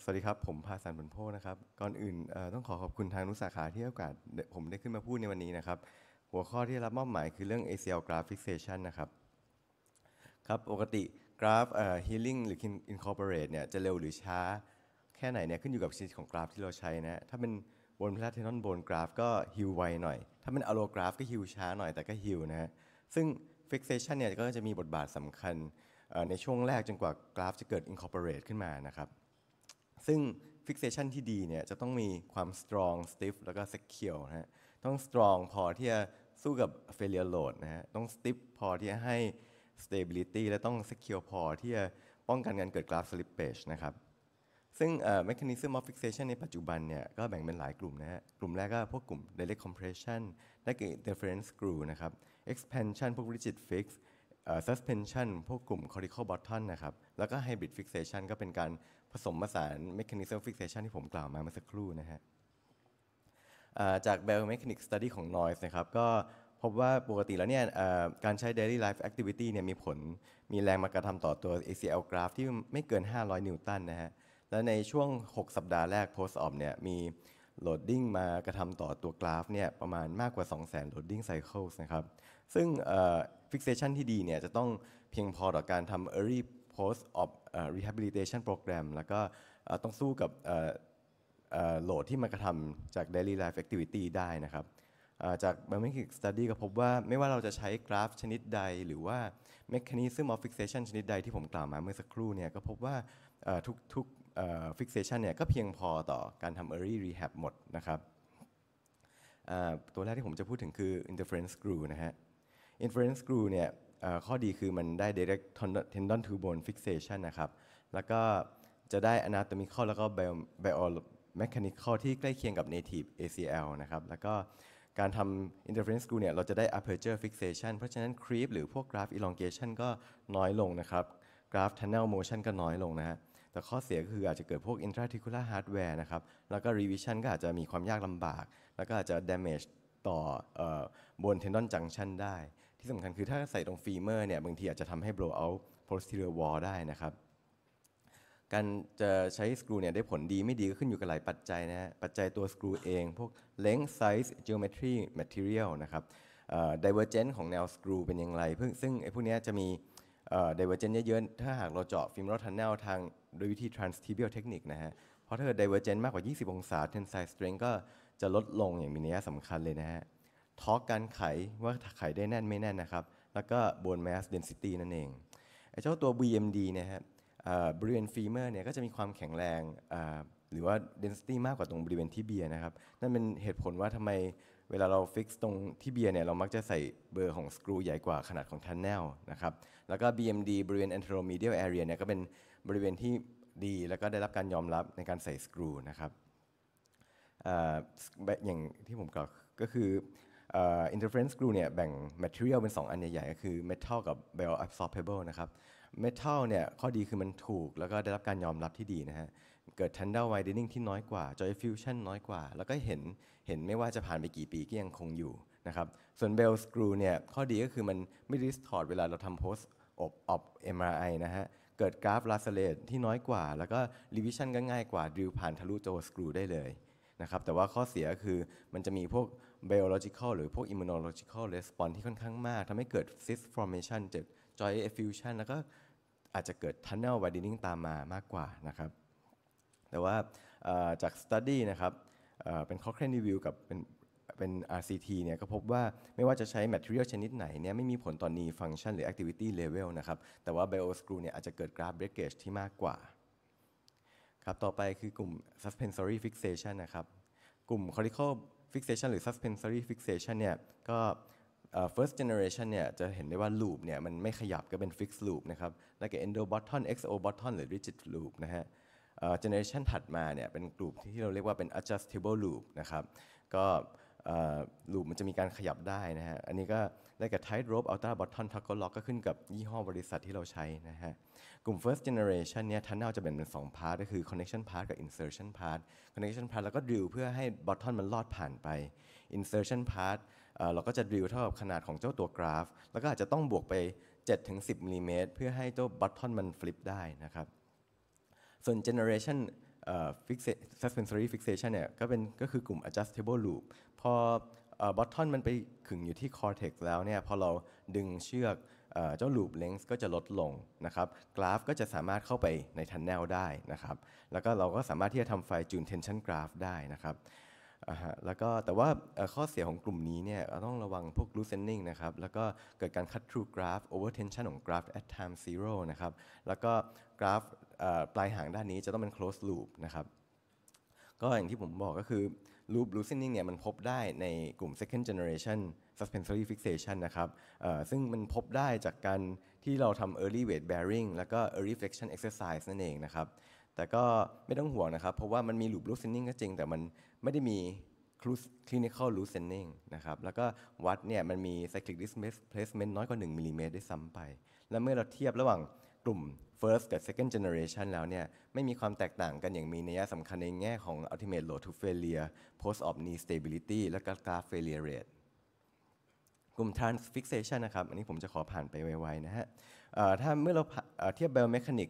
สวัสดีครับผมภาสันบุญโพนะครับก่อนอื่นต้องขอขอบคุณทางนุสาขาที่ให้โอกาสผมได้ขึ้นมาพูดในวันนี้นะครับ หัวข้อที่รับมอบหมายคือเรื่อง ACL Graph Fixation นะครับครับปกติกราฟ Healing หรือ Incorporate เนี่ยจะเร็วหรือช้าแค่ไหนเนี่ยขึ้นอยู่กับชนิดของกราฟที่เราใช้นะถ้าเป็นบนพลาเทนอนบนกราฟก็ฮิวไวหน่อย ถ้าเป็นอะโลกราฟก็ฮิวช้าหน่อยแต่ก็ฮิวนะฮะซึ่ง Fixation เนี่ยก็จะมีบทบาทสำคัญในช่วงแรกจนกว่ากราฟจะเกิด Incorporate ขึ้นมานะครับซึ่งฟิกเซชันที่ดีเนี่ยจะต้องมีความสตรองสติฟแล้วก็เซ c u เคียนะฮะ ต้องสตรองพอที่จะสู้กับเฟ i l u ียโ o ลดนะฮะ ต้องสติฟพอที่จะให้ stability และต้อง secure พอที่จะป้องกันการเกิด g ร a ฟ h slippage นะครับ ซึ่ง mechanism of fixation ในปัจจุบันเนี่ยก็แบ่งเป็นหลายกลุ่มนะฮะ กลุ่มแรกก็พวกกลุ่ม direct compression และ interference screw นะครับ expansion พวก rigid fix suspension พวกกลุ่ม cortical b o t t o n นะครับแล้วก็ hybrid fixation ก็เป็นการผสมผสาน mechanism fixation ที่ผมกล่าวมาเมื่อสักครู่นะฮะจาก b l l m e c h a n i c s study ของ noise นะครับก็พบว่าปกติแล้วเนี่ยการใช้ daily life activity เนี่ยมีผล มีแรงมากระทำต่อตัว ACL graph ที่ไม่เกิน 500 นิวตันนะฮะและในช่วง 6 สัปดาห์แรก post op เนี่ยมีโหลดดิ้งมากระทำต่อตัวกราฟเนี่ยประมาณมากกว่า 200,000โหลดดิ้งไซเคิลนะครับซึ่งฟิกเซชันที่ดีเนี่ยจะต้องเพียงพอต่อการทำ early post of rehabilitation program แล้วก็ต้องสู้กับโหลดที่มากระทำจาก daily life activity ได้นะครับจาก b i o m e t r i c Study ก็พบว่าไม่ว่าเราจะใช้กราฟชนิดใด หรือว่า Mechanism of Fixation ชนิดใดที่ผมกล่าวมาเมื่อสักครู่เนี่ยก็พบว่าทุกทุกฟิกเซชันเนี่ยก็เพียงพอต่อการทำ early rehab หมดนะครับตัวแรกที่ผมจะพูดถึงคือ interference screw นะฮะ interference screw เนี่ยข้อดีคือมันได้ direct tendon to bone fixation นะครับแล้วก็จะได้ anatomical แล้วก็ bio mechanical ที่ใกล้เคียงกับ native ACL นะครับแล้วก็การทำ interference screw เนี่ยเราจะได้ aperture fixation เพราะฉะนั้น creep หรือพวก graph elongation ก็น้อยลงนะครับ graph tunnel motion ก็น้อยลงนะฮะแต่ข้อเสียก็คืออาจจะเกิดพวก intraticular hardware นะครับ แล้วก็ revision ก็อาจจะมีความยากลำบาก แล้วก็อาจจะ damage ต่อบน tendon junction ได้ ที่สำคัญคือถ้าใส่ตรง femur เนี่ย บางทีอาจจะทำให้ blow out posterior wall ได้นะครับ การจะใช้สกรูเนี่ยได้ผลดีไม่ดีก็ขึ้นอยู่กับหลายปัจจัยนะฮะ ปัจจัยตัวสกรูเอง พวก length size geometry material นะครับ divergence ของแนวสกรูเป็นอย่างไรซึ่งไอ้พวกนี้จะมี divergence เยอะๆ ถ้าหากเราเจาะ femoral ทั n แน l ทางด้วยวิธี transtibial technique นะฮะเพราะถ้าเกิด divergent มากกว่า 20 องศา tensile strength ก็จะลดลงอย่างมีนัยสำคัญเลยนะฮะท็อกการไขว่าไขได้แน่นไม่แน่นนะครับ แล้วก็ bone mass density นั่นเองไอ้เจ้าตัว BMD นะฮะบริเวณฟีเมอร์เนี่ย ก็จะมีความแข็งแรงหรือว่า density มากกว่าตรงบริเวณที่เบียนะครับ นั่นเป็นเหตุผลว่าทำไมเวลาเราฟิกตรงที่เบียร์เนี่ยเรามักจะใส่เบอร์ของสกรูใหญ่กว่าขนาดของทันแนลนะครับแล้วก็ BMD บริเวณ anteromedial area เนี่ยก็เป็นบริเวณที่ดีแล้วก็ได้รับการยอมรับในการใส่สกรูนะครับอย่างที่ผมกล่าวก็คืออินเทอร์เฟรนซ์สกรูเนี่ยแบ่ง Material เป็น2อันใหญ่ๆก็คือ Metal กับ Bell Absorbable นะครับ Metal เนี่ยข้อดีคือมันถูกแล้วก็ได้รับการยอมรับที่ดีนะฮะเกิด tender widening ที่น้อยกว่า joy fusion น้อยกว่า แล้วก็เห็นเห็นไม่ว่าจะผ่านไปกี่ปีก็ยังคงอยู่นะครับ ส่วน bell screw เนี่ยข้อดีก็คือมันไม่ distort เวลาเราทำ post อบอบ MRI นะฮะเกิดกราฟลาสเลตที่น้อยกว่า แล้วก็รีวิชั่นก็ง่ายกว่าดิวผ่านทะลุโจสกรูได้เลยนะครับแต่ว่าข้อเสียคือมันจะมีพวก biological หรือพวก immunological response ที่ค่อนข้างมากทำให้เกิด cyst formation เจ็ด joint effusion แล้วก็อาจจะเกิด tunnel widening ตามมามากกว่านะครับแต่ว่าจากสต๊าดี้นะครับเป็นข้อเคนรีวิวกับเป็น RCT เนี่ยก็พบว่าไม่ว่าจะใช้แมทริอ a ลชนิดไหนเนี่ยไม่มีผลต่อนีฟังชันหรือแอคทิวิตี้เลเวลนะครับแต่ว่าไบโอสก r e เนี่ยอาจจะเกิดกราฟเบรกเก a ที่มากกว่าครับต่อไปคือกลุ่ม s u s p e n ซอรี่ฟิกเซชันนะครับกลุ่มคอร t คอ a ฟิกเซชันหรือซ s u s p e ซอรี่ฟิกเซชันเนี่ยก็ Uh, first generation เนี่ยจะเห็นได้ว่าลูปเนี่ยมันไม่ขยับก็เป็นฟิกซ์ลูปนะครับแล้วก็ endo button xo button หรือ rigid loop นะฮะเจเนอเรชันถัดมาเนี่ยเป็นกลุ่มที่เราเรียกว่าเป็น adjustable loop นะครับก็ลูปมันจะมีการขยับได้นะฮะอันนี้ก็ได้กับ tight rope ultra b u t t o n t o g g l e lock ก็ขึ้นกับยี่ห้อบริษัทที่เราใช้นะฮะกลุ่ม first generation เนี่ยทันเนลจะแบ่งเป็น2 part ก็คือ connection part กับ insertion part connection part แล้วก็ดิวเพื่อให้ b u t t o n มันลอดผ่านไป insertion part เราก็จะดิวเท่ากับขนาดของเจ้าตัวกราฟ แล้วก็อาจจะต้องบวกไป7-10มิลลิเมตรเพื่อให้เจ้า b u t t o n มันฟลิปได้นะครับส่วน generation suspensory fixation เนี่ยก็เป็นก็คือกลุ่ม adjustable loop พอ b u t t o n มันไปขึงอยู่ที่ cortex แล้วเนี่ยพอเราดึงเชือกเจ้า loop length ก็จะลดลงนะครับ กราฟก็จะสามารถเข้าไปใน tunnel ได้นะครับ แล้วก็เราก็สามารถที่จะทำไฟล์น tension graph ได้นะครับอ่าฮะแล้วก็แต่ว่าข้อเสียของกลุ่มนี้เนี่ยเราต้องระวังพวก loosening นะครับแล้วก็เกิดการ cut through graph over tension ของ graph at time zero นะครับแล้วก็กราฟ h ปลายหางด้านนี้จะต้องเป็น close loop นะครับก็อย่างที่ผมบอกก็คือ loop loosening เนี่ยมันพบได้ในกลุ่ม second generation suspensory fixation นะครับซึ่งมันพบได้จากการที่เราทำ early weight bearing แล้วก็ early flexion exercise นั่นเองนะครับแต่ก็ไม่ต้องห่วงนะครับเพราะว่ามันมีลู o p ู i เซนนิ่งก็จริงแต่มันไม่ได้มีคลินิคอลลูซเซนนิ่งนะครับแล้วก็วัดเนี่ยมันมีไซคลิกดิสเพลสเมนต์น้อยกว่า1มิลลิเมตรได้ซ้ำไป แล้วเมื่อเราเทียบระหว่างกลุ่ม first กับ second generation แล้วเนี่ยไม่มีความแตกต่างกันอย่างมีนัยสำคัญในแง่ของ ultimate load to failure post o f knee stability และก็ graph failure rate กลุ่ม transfixation นะครับอันนี้ผมจะขอผ่านไปไวๆนะฮะถ้าเมื่อเราเทียบ biomechanic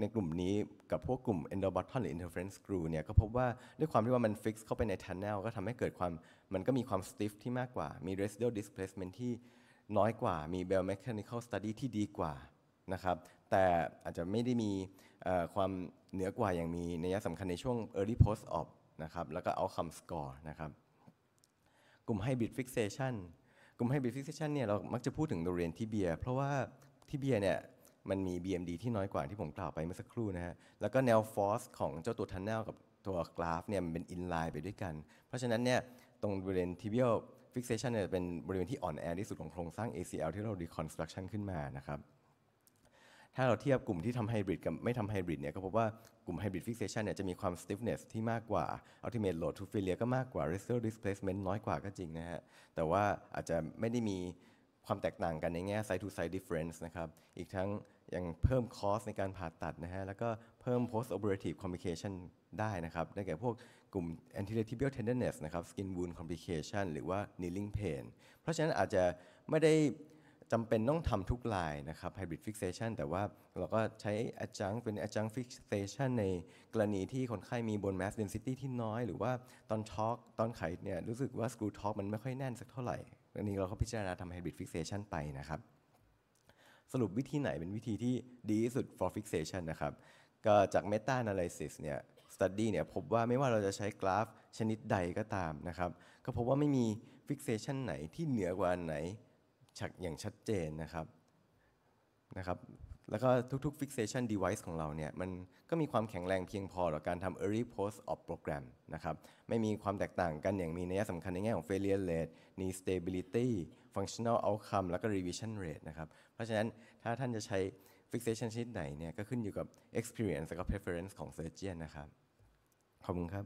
ในกลุ่มนี้กับพวกกลุ่ม endobutton หรือ interference screw เนี่ยก็พบว่าด้วยความที่ว่ามัน fix เข้าไปใน c h a n n e l ก็ทำให้เกิดความมันก็มีความ stiff ที่มากกว่า มี residual displacement ที่น้อยกว่า มี b e l l m e c h a n i c a l study ที่ดีกว่านะครับ แต่อาจจะไม่ได้มีความเหนือกว่าอย่างมีนัยสำคัญในช่วง early post op นะครับ แล้วก็ outcome score นะครับ กลุ่ม hybrid fixation กลุ่ม hybrid fixation เนี่ยเรามักจะพูดถึงโดเรนที่เบียเพราะว่าที่เบียเนี่ยมันมี BMD ที่น้อยกว่าที่ผมกล่าวไปเมื่อสักครู่นะฮะ แล้วก็แนวฟอสของเจ้าตัวทันเนลกับตัวกราฟเนี่ยมันเป็นอินไลน์ไปด้วยกัน เพราะฉะนั้นเนี่ยตรงบริเวณทิเบียลฟิกเซชันเนี่ยเป็นบริเวณที่อ่อนแอที่สุดของโครงสร้าง ACL ที่เรา reconstruction ขึ้นมานะครับ ถ้าเราเทียบกลุ่มที่ทำไฮบริดกับไม่ทำไฮบริดเนี่ยก็พบว่ากลุ่มไฮบริดฟิกเซชันเนี่ยจะมีความ stiffness ที่มากกว่า ultimate load to failure ก็มากกว่า residual displacement น้อยกว่าก็จริงนะฮะ แต่ว่าอาจจะไม่ได้มีความแตกต่างกันในแง่ side to side difference นะครับ อีกทั้งยังเพิ่มคอสในการผ่าตัดนะฮะ แล้วก็เพิ่ม post operative complication ได้นะครับ ได้แก่พวกกลุ่ม anterolateral tenderness นะครับ skin wound complication หรือว่า n e e l i n g pain เพราะฉะนั้นอาจจะไม่ได้จำเป็นต้องทำทุกลายนะครับ hybrid fixation แต่ว่าเราก็ใช้ adjunct เป็น adjunct fixation ในกรณีที่คนไข้มีบน mass density ที่น้อย หรือว่าตอน talk ตอนไขเนี่ยรู้สึกว่า screw talk มันไม่ค่อยแน่นสักเท่าไหร่อันนี้เราก็พิจารณาทำ hybrid fixation ไปนะครับสรุปวิธีไหนเป็นวิธีที่ดีที่สุด for fixation นะครับ ก็จาก meta analysis เนี่ย study เนี่ยพบว่าไม่ว่าเราจะใช้กราฟชนิดใดก็ตามนะครับ ก็พบว่าไม่มี fixation ไหนที่เหนือกว่าอันไหนอย่างชัดเจนนะครับนะครับแล้วก็ทุก ๆ fixation device ของเราเนี่ยมันก็มีความแข็งแรงเพียงพอต่อการทำ early post o f program นะครับไม่มีความแตกต่างกันอย่างมีนัยสำคัญในแง่ของ failure rate knee stability functional outcome แล้วก็ revision rate นะครับเพราะฉะนั้นถ้าท่านจะใช้ fixation ชนิดไหนเนี่ยก็ขึ้นอยู่กับ experience และก็ preference ของ surgeon นะครับขอบคุณครับ